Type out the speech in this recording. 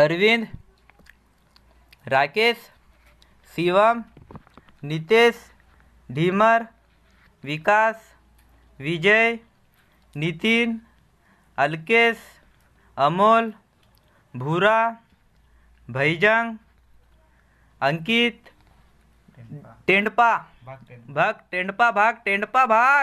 अरविंद राकेश शिवम नितेश धीमर विकास विजय नितिन अलकेश अमोल भूरा भैजंग अंकित टेंडपा भाग टेंडपा भाग टेंडपा भाग